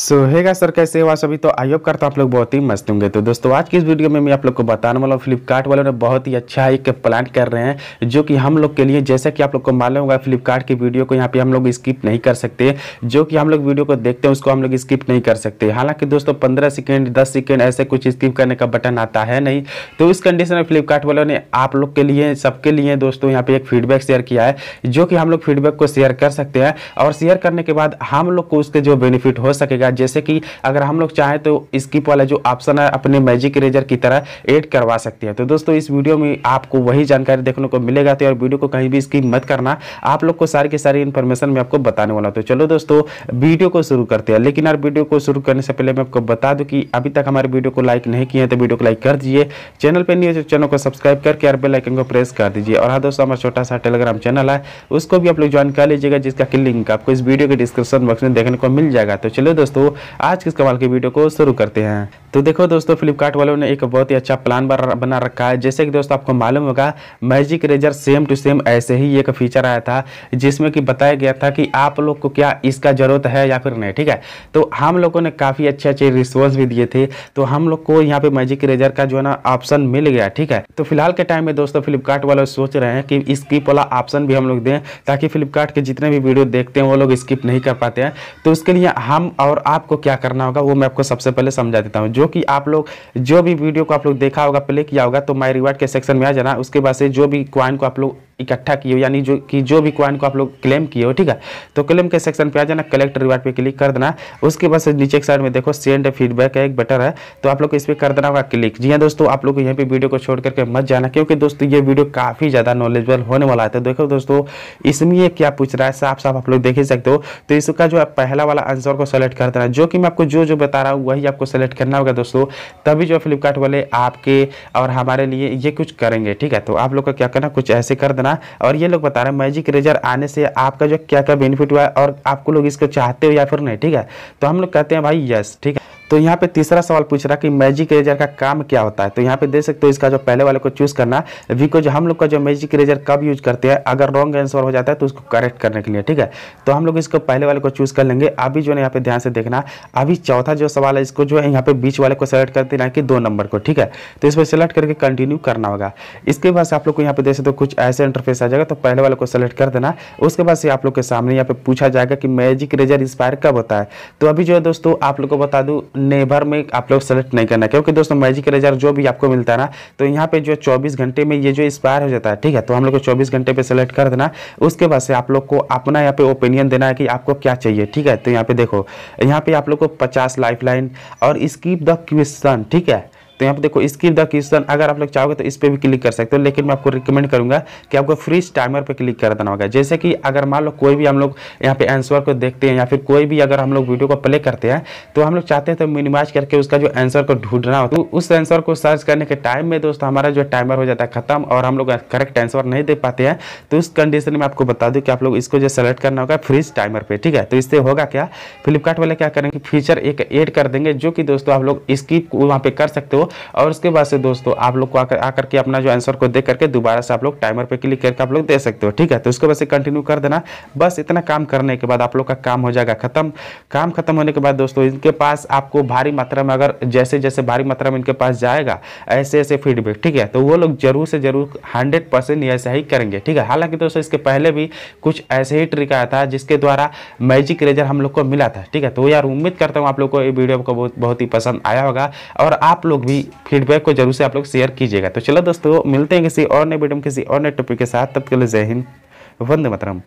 सो हेगा सर कैसे हुआ सभी तो आई होप करता आप लोग बहुत ही मस्त होंगे तो दोस्तों आज की इस वीडियो में मैं आप लोग को बताने वाला हूँ फ्लिपकार्ट वालों ने बहुत ही अच्छा एक प्लान कर रहे हैं जो कि हम लोग के लिए जैसे कि आप लोग को मालूम होगा फ्लिपकार्ट की वीडियो को यहाँ पे हम लोग स्किप नहीं कर सकते जो कि हम लोग वीडियो को देखते हैं उसको हम लोग स्किप नहीं कर सकते हालांकि दोस्तों पंद्रह सेकेंड दस सेकेंड ऐसे कुछ स्किप करने का बटन आता है नहीं तो इस कंडीशन में फ्लिपकार्ट वालों ने आप लोग के लिए सबके लिए दोस्तों यहाँ पे एक फीडबैक शेयर किया है जो कि हम लोग फीडबैक को शेयर कर सकते हैं और शेयर करने के बाद हम लोग को उसके जो बेनिफिट हो सकेगा है जैसे कि अगर हम लोग चाहें तो स्किप वाला जो ऑप्शन है अपने मैजिक इरेजर की तरह ऐड करवा सकते हैं तो दोस्तों इस वीडियो में आपको वही जानकारी देखने को मिलेगा तो और वीडियो को कहीं भी स्किप मत करना आप लोग को सारी की सारी इन्फॉर्मेशन मैं आपको बताने वाला तो चलो दोस्तों वीडियो को शुरू करते हैं लेकिन यार वीडियो को शुरू करने से पहले मैं आपको बता दूँ कि अभी तक हमारे वीडियो को लाइक नहीं किए हैं तो वीडियो को लाइक कर दीजिए चैनल पर नहीं है तो चैनल को सब्सक्राइब करके यार बेलाइकन को प्रेस कर दीजिए और हाँ दोस्तों हमारा छोटा सा टेलीग्राम चैनल है उसको भी आप लोग ज्वाइन कर लीजिएगा जिसका लिंक आपको इस वीडियो के डिस्क्रिप्शन बॉक्स में देखने को मिल जाएगा तो चलो दोस्तों तो आज के इस कमाल की वीडियो को शुरू करते हैं तो देखो दोस्तों फ्लिपकार्ट वालों ने एक बहुत ही अच्छा प्लान बना रखा है जैसे कि दोस्तों आपको मालूम होगा magic razor same to same ऐसे ही एक फीचर आया था जिसमें कि बताया गया था कि आप लोग को क्या इसका ज़रूरत है या फिर नहीं ठीक है तो हम लोगों ने काफ़ी अच्छे अच्छे रिस्पॉन्स भी दिए थे तो हम लोग को यहाँ पर मैजिक रेजर का जो है ना ऑप्शन मिल गया ठीक है तो फिलहाल के टाइम में दोस्तों फ्लिपकार्ट वाले सोच रहे हैं कि स्किप वाला ऑप्शन भी हम लोग दें ताकि फ्लिपकार्ट के जितने भी वीडियो देखते हैं वो लोग स्किप नहीं कर पाते हैं तो उसके लिए हम और आपको क्या करना होगा वो मैं आपको सबसे पहले समझा देता हूँ जो कि आप लोग जो भी वीडियो को आप लोग देखा होगा प्ले किया होगा तो माई रिवार्ड के सेक्शन में आ जाना उसके बाद से जो भी क्वाइन को आप लोग इकट्ठा किए यानी जो कि जो भी क्वाइन को आप लोग क्लेम किए हो ठीक है तो क्लेम के सेक्शन पे आ जाना कलेक्ट रिवार्ड पे क्लिक कर देना उसके बाद नीचे एक साइड में देखो सेंड फीडबैक है एक बटर है तो आप लोग को इस पर कर देना होगा क्लिक जी हाँ दोस्तों आप लोग यहाँ पे वीडियो को छोड़ करके मत जाना क्योंकि दोस्तों ये वीडियो काफ़ी ज़्यादा नॉलेजबल होने वाला है तो देखो दोस्तों इसमें क्या पूछ रहा है साफ साफ आप लोग देख ही सकते हो तो इसका जो पहला वाला आंसर को सेलेक्ट कर देना जो कि मैं आपको जो जो बता रहा हूँ वही आपको सेलेक्ट करना होगा दोस्तों तभी जो फ्लिपकार्ट वाले आपके और हमारे लिए ये कुछ करेंगे ठीक है तो आप लोग का क्या करना कुछ ऐसे कर देना करना और ये लोग बता रहे हैं मैजिक रेजर आने से आपका जो क्या क्या बेनिफिट हुआ है और आपको लोग इसको चाहते हो या फिर नहीं ठीक है तो हम लोग कहते हैं भाई यस ठीक है तो यहाँ पे तीसरा सवाल पूछ रहा कि मैजिक इरेजर का काम क्या होता है तो यहाँ पे देख सकते हो इसका जो पहले वाले को चूज़ करना बिकॉज हम लोग का जो मैजिक इरेजर कब यूज करते हैं अगर रॉन्ग आंसर हो जाता है तो उसको करेक्ट करने के लिए ठीक है तो हम लोग इसको पहले वाले को चूज़ कर लेंगे अभी जो है यहाँ पे ध्यान से देखना अभी चौथा जो सवाल है इसको जो है यहाँ पे बीच वाले को सेलेक्ट कर देना कि दो नंबर को ठीक है तो इस पर सेलेक्ट करके कंटिन्यू करना होगा इसके बाद से आप लोग को यहाँ पे देख सकते हो कुछ ऐसे इंटरफेस आ जाएगा तो पहले वाले को सेलेक्ट कर देना उसके बाद से आप लोग के सामने यहाँ पे पूछा जाएगा कि मैजिक रेजर इंस्पायर कब होता है तो अभी जो है दोस्तों आप लोग को बता दूँ नेबर में आप लोग सेलेक्ट नहीं करना क्योंकि दोस्तों मैजिक रेजर जो भी आपको मिलता है ना तो यहाँ पे जो 24 घंटे में ये जो एक्सपायर हो जाता है ठीक है तो हम लोग को 24 घंटे पे सेलेक्ट कर देना उसके बाद से आप लोग को अपना यहाँ पे ओपिनियन देना है कि आपको क्या चाहिए ठीक है तो यहाँ पे देखो यहाँ पे आप लोग को पचास लाइफ लाइन और स्कीप द क्वेश्चन ठीक है तो यहाँ पर देखो स्किप द क्वेश्चन अगर आप लोग चाहोगे तो इस पर भी क्लिक कर सकते हो लेकिन मैं आपको रिकमेंड करूँगा कि आपको फ्रीज टाइमर पर क्लिक कर देना होगा जैसे कि अगर मान लो कोई भी हम लोग यहाँ पे आंसर को देखते हैं या फिर कोई भी अगर हम लोग वीडियो को प्ले करते हैं तो हम लोग चाहते हैं तो मिनिमाइज करके उसका जो आंसर को ढूंढना हो तो उस आंसर को सर्च करने के टाइम में दोस्तों हमारा जो टाइमर हो जाता है खत्म और हम लोग करेक्ट आंसर नहीं दे पाते हैं तो उस कंडीशन में आपको बता दूँ कि आप लोग इसको जो सेलेक्ट करना होगा फ्रीज टाइमर पर ठीक है तो इससे होगा क्या फ्लिपकार्ट वाले क्या करेंगे फीचर एक एड कर देंगे जो कि दोस्तों आप लोग स्किप वहाँ पर कर सकते हो और उसके बाद से दोस्तों आप लोग को आकर आकर के अपना जो आंसर को देख करके दोबारा से आप लोग टाइमर पर क्लिक करके आप लोग दे सकते हो ठीक है तो उसके बाद से कंटिन्यू कर देना बस इतना काम करने के बाद आप लोग का काम हो जाएगा खत्म काम खत्म होने के बाद दोस्तों इनके पास आपको भारी मात्रा में अगर जैसे जैसे भारी मात्रा में इनके पास जाएगा ऐसे ऐसे फीडबैक ठीक है तो वो लोग जरूर से जरूर हंड्रेड परसेंट ऐसा ही करेंगे ठीक है हालांकि दोस्तों इसके पहले भी कुछ ऐसे ही ट्रिक आया था जिसके द्वारा मैजिक रेजर हम लोग को मिला था ठीक है तो यार उम्मीद करता हूँ आप लोग को ये वीडियो को बहुत बहुत ही पसंद आया होगा और आप लोग भी फीडबैक को जरूर से आप लोग शेयर कीजिएगा तो चलो दोस्तों मिलते हैं किसी और नए वीडियो में किसी और नए टॉपिक के साथ तब के लिए जय हिंद वंदे मतरम